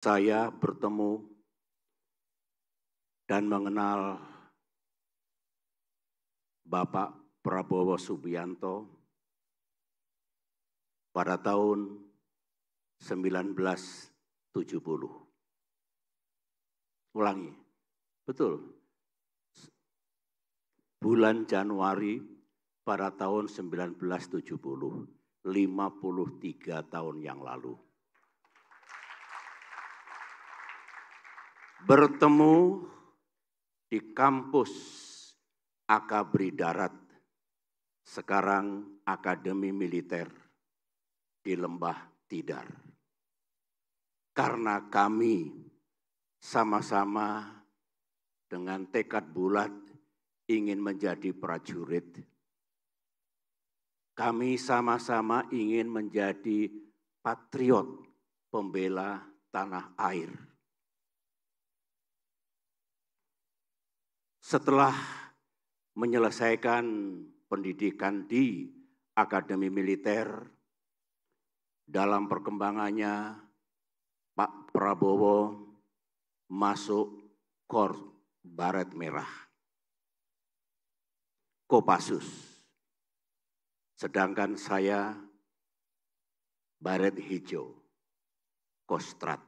saya bertemu dan mengenal Bapak Prabowo Subianto pada tahun 1970. Ulangi, betul. Bulan Januari pada tahun 1970, 53 tahun yang lalu. bertemu di kampus Akabri Darat, sekarang Akademi Militer di Lembah Tidar. Karena kami sama-sama dengan tekad bulat ingin menjadi prajurit. Kami sama-sama ingin menjadi patriot pembela tanah air setelah menyelesaikan pendidikan di Akademi Militer, dalam perkembangannya Pak Prabowo masuk Kor barat Merah, Kopassus. Sedangkan saya Baret Hijau, Kostrat.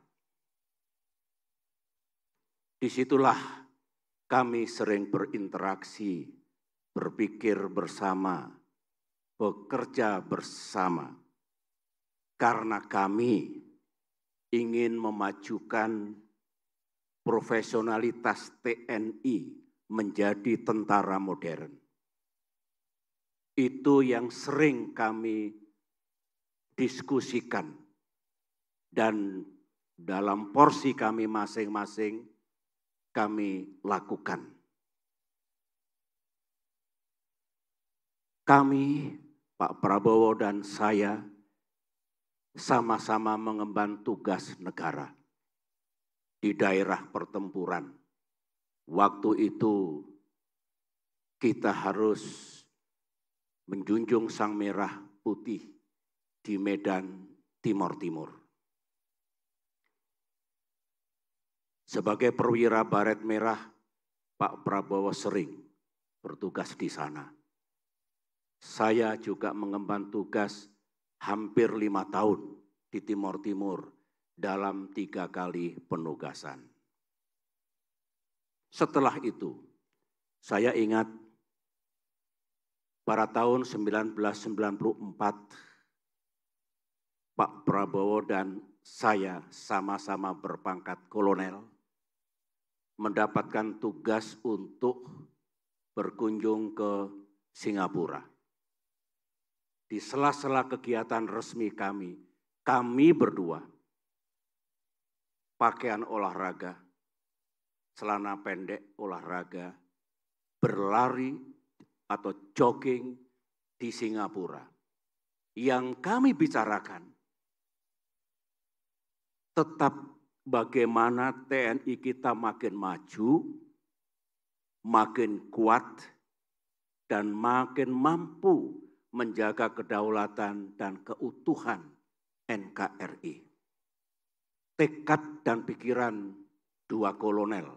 Disitulah kami sering berinteraksi, berpikir bersama, bekerja bersama. Karena kami ingin memajukan profesionalitas TNI menjadi tentara modern. Itu yang sering kami diskusikan. Dan dalam porsi kami masing-masing, kami lakukan. Kami, Pak Prabowo dan saya, sama-sama mengemban tugas negara di daerah pertempuran. Waktu itu kita harus menjunjung sang merah putih di Medan Timur Timur. Sebagai perwira baret merah, Pak Prabowo sering bertugas di sana. Saya juga mengemban tugas hampir lima tahun di Timor Timur dalam tiga kali penugasan. Setelah itu, saya ingat pada tahun 1994, Pak Prabowo dan saya sama-sama berpangkat kolonel mendapatkan tugas untuk berkunjung ke Singapura. Di sela-sela kegiatan resmi kami, kami berdua, pakaian olahraga, celana pendek olahraga, berlari atau jogging di Singapura. Yang kami bicarakan tetap bagaimana TNI kita makin maju, makin kuat, dan makin mampu menjaga kedaulatan dan keutuhan NKRI. Tekad dan pikiran dua kolonel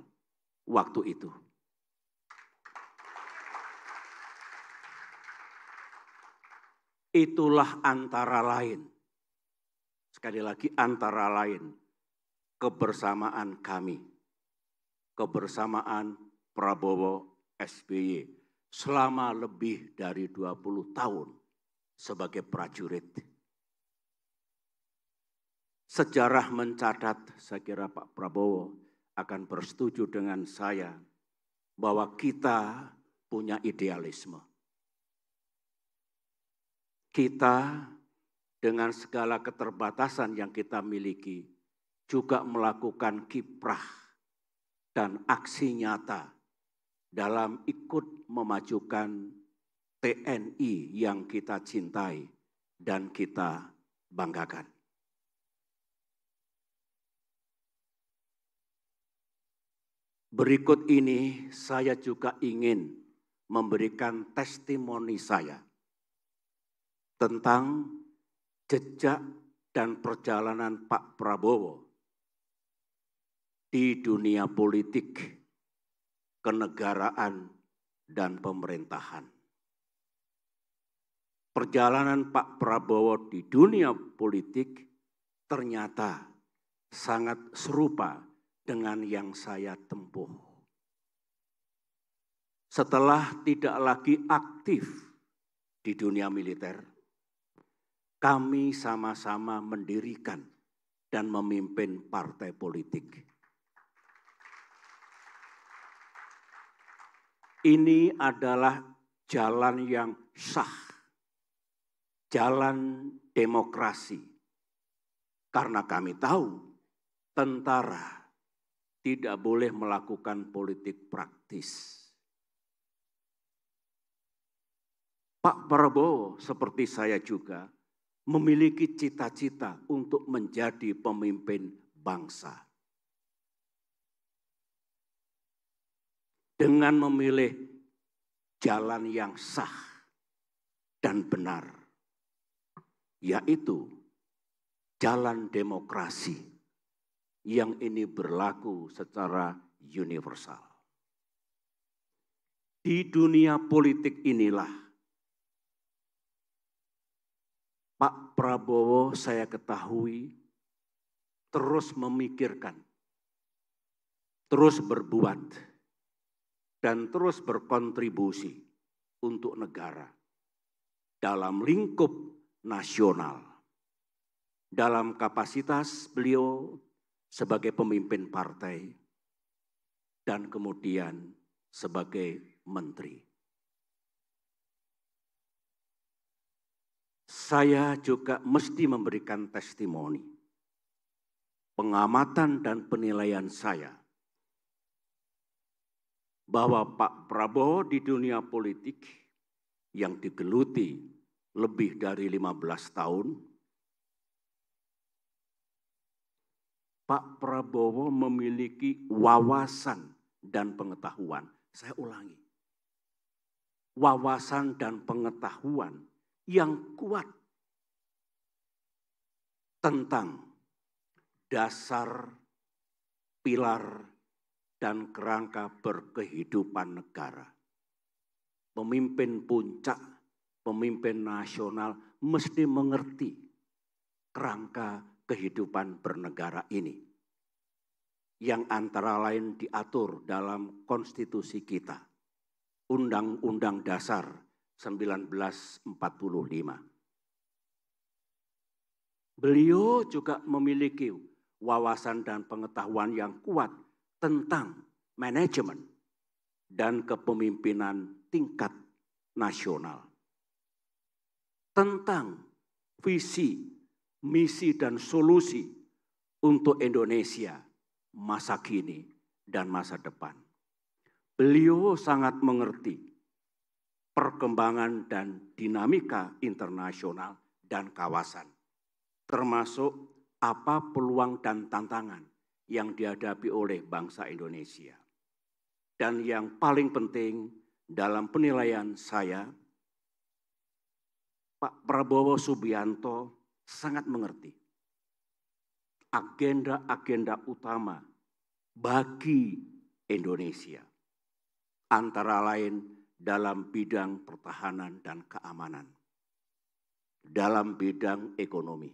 waktu itu. Itulah antara lain, sekali lagi antara lain, kebersamaan kami. Kebersamaan Prabowo SBY selama lebih dari 20 tahun sebagai prajurit. Sejarah mencatat, saya kira Pak Prabowo akan bersetuju dengan saya bahwa kita punya idealisme. Kita dengan segala keterbatasan yang kita miliki, juga melakukan kiprah dan aksi nyata dalam ikut memajukan TNI yang kita cintai dan kita banggakan. Berikut ini saya juga ingin memberikan testimoni saya tentang jejak dan perjalanan Pak Prabowo di dunia politik, kenegaraan, dan pemerintahan. Perjalanan Pak Prabowo di dunia politik ternyata sangat serupa dengan yang saya tempuh. Setelah tidak lagi aktif di dunia militer, kami sama-sama mendirikan dan memimpin partai politik Ini adalah jalan yang sah. Jalan demokrasi. Karena kami tahu tentara tidak boleh melakukan politik praktis. Pak Prabowo seperti saya juga memiliki cita-cita untuk menjadi pemimpin bangsa. dengan memilih jalan yang sah dan benar, yaitu jalan demokrasi yang ini berlaku secara universal. Di dunia politik inilah Pak Prabowo saya ketahui terus memikirkan, terus berbuat, dan terus berkontribusi untuk negara dalam lingkup nasional. Dalam kapasitas beliau sebagai pemimpin partai dan kemudian sebagai menteri. Saya juga mesti memberikan testimoni pengamatan dan penilaian saya bahwa Pak Prabowo di dunia politik yang digeluti lebih dari 15 tahun, Pak Prabowo memiliki wawasan dan pengetahuan. Saya ulangi. Wawasan dan pengetahuan yang kuat tentang dasar pilar dan kerangka berkehidupan negara. Pemimpin puncak, pemimpin nasional mesti mengerti kerangka kehidupan bernegara ini. Yang antara lain diatur dalam konstitusi kita. Undang-Undang Dasar 1945. Beliau juga memiliki wawasan dan pengetahuan yang kuat tentang manajemen dan kepemimpinan tingkat nasional. Tentang visi, misi, dan solusi untuk Indonesia masa kini dan masa depan. Beliau sangat mengerti perkembangan dan dinamika internasional dan kawasan, termasuk apa peluang dan tantangan yang dihadapi oleh bangsa Indonesia. Dan yang paling penting dalam penilaian saya, Pak Prabowo Subianto sangat mengerti agenda-agenda utama bagi Indonesia. Antara lain dalam bidang pertahanan dan keamanan, dalam bidang ekonomi,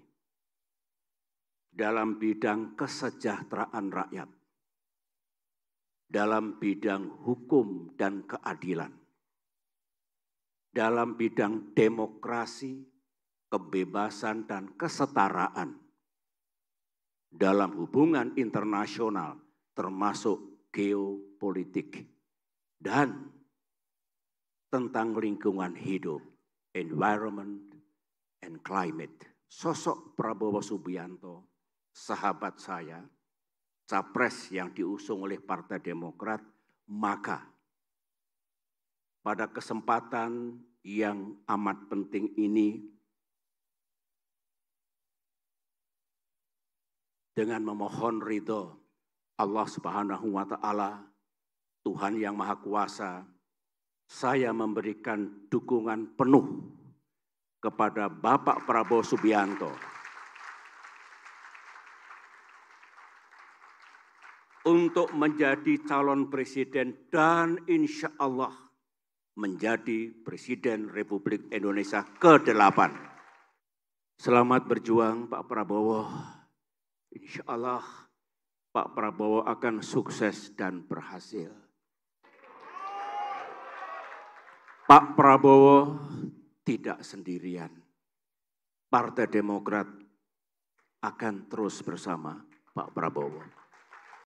dalam bidang kesejahteraan rakyat, dalam bidang hukum dan keadilan, dalam bidang demokrasi, kebebasan, dan kesetaraan, dalam hubungan internasional, termasuk geopolitik, dan tentang lingkungan hidup, environment, and climate. Sosok Prabowo Subianto sahabat saya, capres yang diusung oleh Partai Demokrat, maka pada kesempatan yang amat penting ini dengan memohon ridho Allah Subhanahu wa taala Tuhan yang Maha Kuasa saya memberikan dukungan penuh kepada Bapak Prabowo Subianto untuk menjadi calon presiden dan insya Allah menjadi Presiden Republik Indonesia ke-8. Selamat berjuang Pak Prabowo. Insya Allah Pak Prabowo akan sukses dan berhasil. Pak Prabowo tidak sendirian. Partai Demokrat akan terus bersama Pak Prabowo.